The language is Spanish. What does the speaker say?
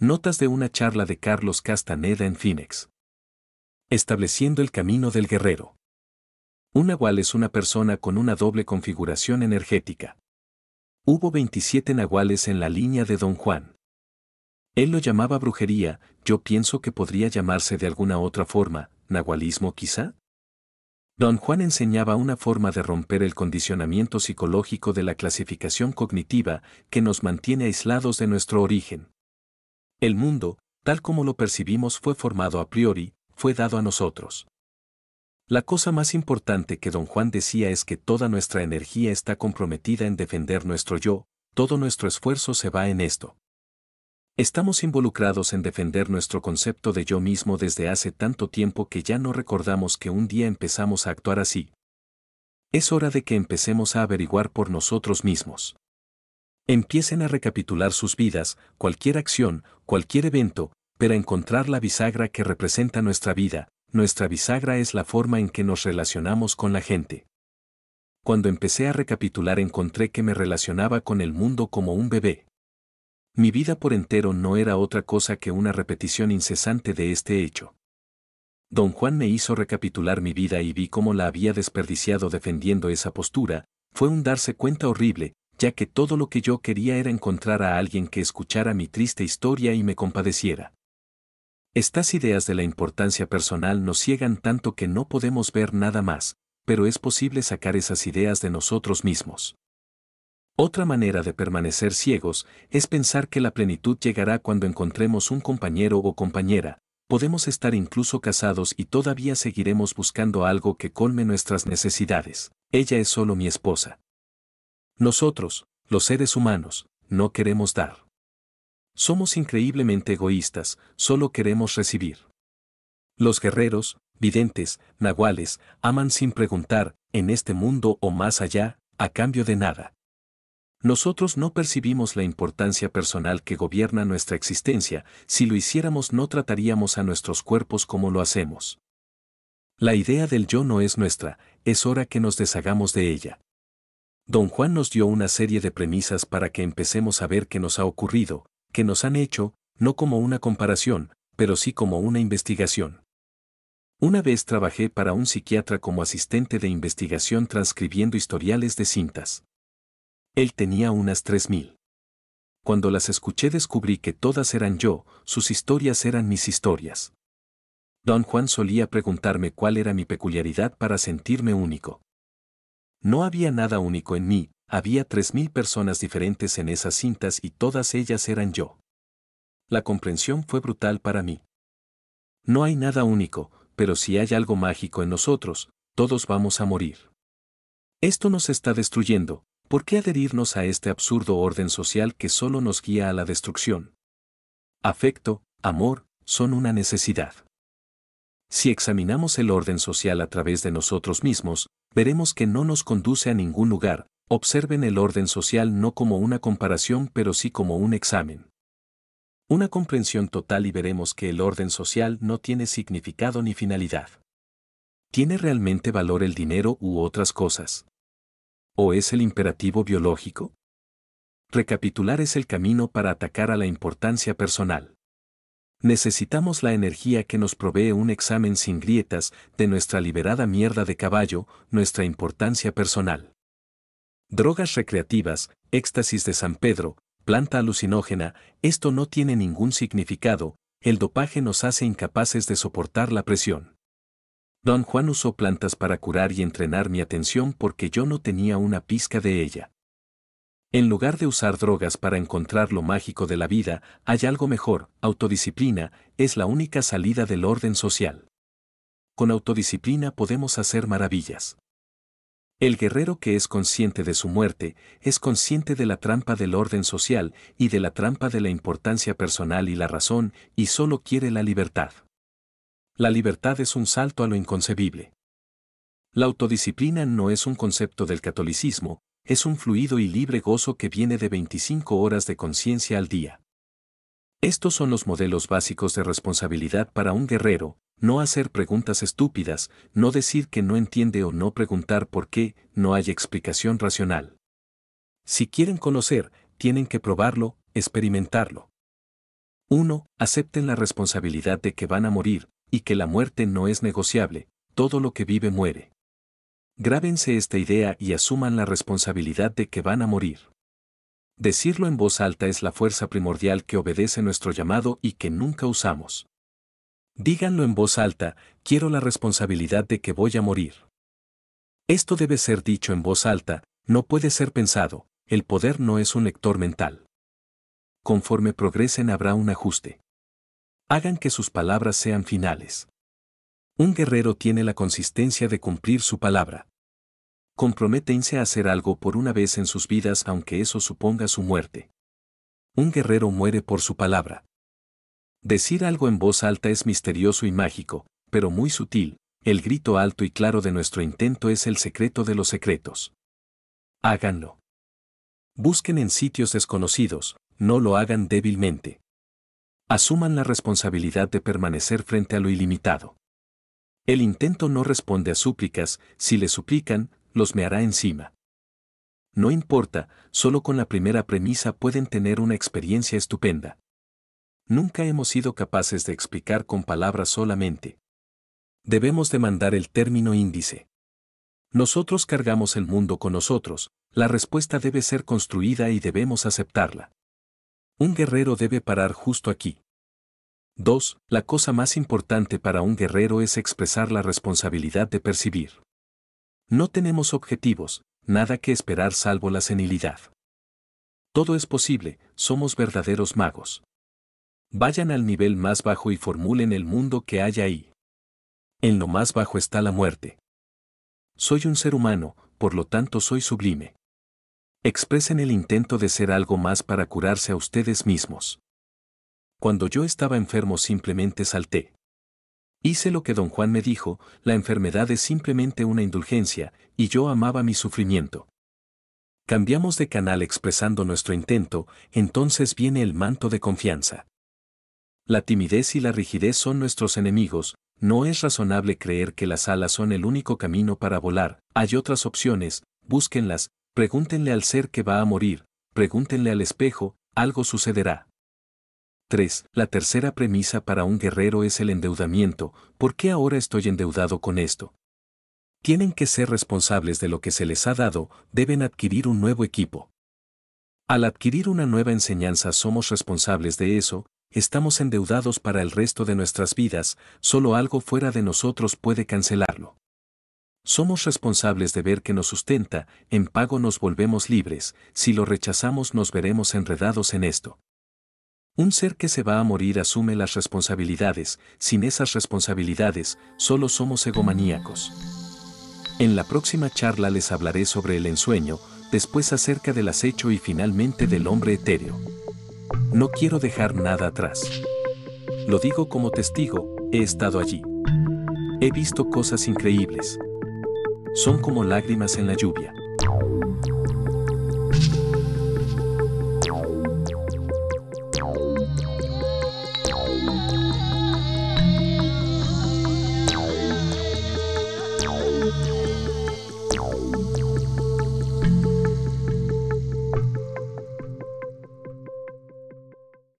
Notas de una charla de Carlos Castaneda en Phoenix. Estableciendo el camino del guerrero. Un nahual es una persona con una doble configuración energética. Hubo 27 nahuales en la línea de Don Juan. Él lo llamaba brujería, yo pienso que podría llamarse de alguna otra forma, nahualismo quizá. Don Juan enseñaba una forma de romper el condicionamiento psicológico de la clasificación cognitiva que nos mantiene aislados de nuestro origen. El mundo, tal como lo percibimos, fue formado a priori, fue dado a nosotros. La cosa más importante que don Juan decía es que toda nuestra energía está comprometida en defender nuestro yo, todo nuestro esfuerzo se va en esto. Estamos involucrados en defender nuestro concepto de yo mismo desde hace tanto tiempo que ya no recordamos que un día empezamos a actuar así. Es hora de que empecemos a averiguar por nosotros mismos. Empiecen a recapitular sus vidas, cualquier acción, cualquier evento, para encontrar la bisagra que representa nuestra vida. Nuestra bisagra es la forma en que nos relacionamos con la gente. Cuando empecé a recapitular encontré que me relacionaba con el mundo como un bebé. Mi vida por entero no era otra cosa que una repetición incesante de este hecho. Don Juan me hizo recapitular mi vida y vi cómo la había desperdiciado defendiendo esa postura, fue un darse cuenta horrible, ya que todo lo que yo quería era encontrar a alguien que escuchara mi triste historia y me compadeciera. Estas ideas de la importancia personal nos ciegan tanto que no podemos ver nada más, pero es posible sacar esas ideas de nosotros mismos. Otra manera de permanecer ciegos es pensar que la plenitud llegará cuando encontremos un compañero o compañera, podemos estar incluso casados y todavía seguiremos buscando algo que colme nuestras necesidades. Ella es solo mi esposa. Nosotros, los seres humanos, no queremos dar. Somos increíblemente egoístas, solo queremos recibir. Los guerreros, videntes, nahuales, aman sin preguntar, en este mundo o más allá, a cambio de nada. Nosotros no percibimos la importancia personal que gobierna nuestra existencia, si lo hiciéramos no trataríamos a nuestros cuerpos como lo hacemos. La idea del yo no es nuestra, es hora que nos deshagamos de ella. Don Juan nos dio una serie de premisas para que empecemos a ver qué nos ha ocurrido, qué nos han hecho, no como una comparación, pero sí como una investigación. Una vez trabajé para un psiquiatra como asistente de investigación transcribiendo historiales de cintas. Él tenía unas 3.000. Cuando las escuché descubrí que todas eran yo, sus historias eran mis historias. Don Juan solía preguntarme cuál era mi peculiaridad para sentirme único. No había nada único en mí, había tres mil personas diferentes en esas cintas y todas ellas eran yo. La comprensión fue brutal para mí. No hay nada único, pero si hay algo mágico en nosotros, todos vamos a morir. Esto nos está destruyendo, ¿por qué adherirnos a este absurdo orden social que solo nos guía a la destrucción? Afecto, amor, son una necesidad. Si examinamos el orden social a través de nosotros mismos, veremos que no nos conduce a ningún lugar, observen el orden social no como una comparación pero sí como un examen. Una comprensión total y veremos que el orden social no tiene significado ni finalidad. ¿Tiene realmente valor el dinero u otras cosas? ¿O es el imperativo biológico? Recapitular es el camino para atacar a la importancia personal. Necesitamos la energía que nos provee un examen sin grietas de nuestra liberada mierda de caballo, nuestra importancia personal. Drogas recreativas, éxtasis de San Pedro, planta alucinógena, esto no tiene ningún significado, el dopaje nos hace incapaces de soportar la presión. Don Juan usó plantas para curar y entrenar mi atención porque yo no tenía una pizca de ella. En lugar de usar drogas para encontrar lo mágico de la vida, hay algo mejor, autodisciplina es la única salida del orden social. Con autodisciplina podemos hacer maravillas. El guerrero que es consciente de su muerte es consciente de la trampa del orden social y de la trampa de la importancia personal y la razón y solo quiere la libertad. La libertad es un salto a lo inconcebible. La autodisciplina no es un concepto del catolicismo, es un fluido y libre gozo que viene de 25 horas de conciencia al día. Estos son los modelos básicos de responsabilidad para un guerrero, no hacer preguntas estúpidas, no decir que no entiende o no preguntar por qué, no hay explicación racional. Si quieren conocer, tienen que probarlo, experimentarlo. 1. Acepten la responsabilidad de que van a morir, y que la muerte no es negociable, todo lo que vive muere. Grábense esta idea y asuman la responsabilidad de que van a morir. Decirlo en voz alta es la fuerza primordial que obedece nuestro llamado y que nunca usamos. Díganlo en voz alta, quiero la responsabilidad de que voy a morir. Esto debe ser dicho en voz alta, no puede ser pensado, el poder no es un lector mental. Conforme progresen habrá un ajuste. Hagan que sus palabras sean finales. Un guerrero tiene la consistencia de cumplir su palabra. Comprométense a hacer algo por una vez en sus vidas aunque eso suponga su muerte. Un guerrero muere por su palabra. Decir algo en voz alta es misterioso y mágico, pero muy sutil, el grito alto y claro de nuestro intento es el secreto de los secretos. Háganlo. Busquen en sitios desconocidos, no lo hagan débilmente. Asuman la responsabilidad de permanecer frente a lo ilimitado. El intento no responde a súplicas, si le suplican, los me hará encima. No importa, solo con la primera premisa pueden tener una experiencia estupenda. Nunca hemos sido capaces de explicar con palabras solamente. Debemos demandar el término índice. Nosotros cargamos el mundo con nosotros, la respuesta debe ser construida y debemos aceptarla. Un guerrero debe parar justo aquí. 2. La cosa más importante para un guerrero es expresar la responsabilidad de percibir. No tenemos objetivos, nada que esperar salvo la senilidad. Todo es posible, somos verdaderos magos. Vayan al nivel más bajo y formulen el mundo que hay ahí. En lo más bajo está la muerte. Soy un ser humano, por lo tanto soy sublime. Expresen el intento de ser algo más para curarse a ustedes mismos. Cuando yo estaba enfermo simplemente salté. Hice lo que don Juan me dijo, la enfermedad es simplemente una indulgencia, y yo amaba mi sufrimiento. Cambiamos de canal expresando nuestro intento, entonces viene el manto de confianza. La timidez y la rigidez son nuestros enemigos, no es razonable creer que las alas son el único camino para volar, hay otras opciones, búsquenlas, pregúntenle al ser que va a morir, pregúntenle al espejo, algo sucederá. 3. La tercera premisa para un guerrero es el endeudamiento. ¿Por qué ahora estoy endeudado con esto? Tienen que ser responsables de lo que se les ha dado, deben adquirir un nuevo equipo. Al adquirir una nueva enseñanza somos responsables de eso, estamos endeudados para el resto de nuestras vidas, solo algo fuera de nosotros puede cancelarlo. Somos responsables de ver que nos sustenta, en pago nos volvemos libres, si lo rechazamos nos veremos enredados en esto. Un ser que se va a morir asume las responsabilidades, sin esas responsabilidades solo somos egomaníacos. En la próxima charla les hablaré sobre el ensueño, después acerca del acecho y finalmente del hombre etéreo. No quiero dejar nada atrás. Lo digo como testigo, he estado allí. He visto cosas increíbles. Son como lágrimas en la lluvia.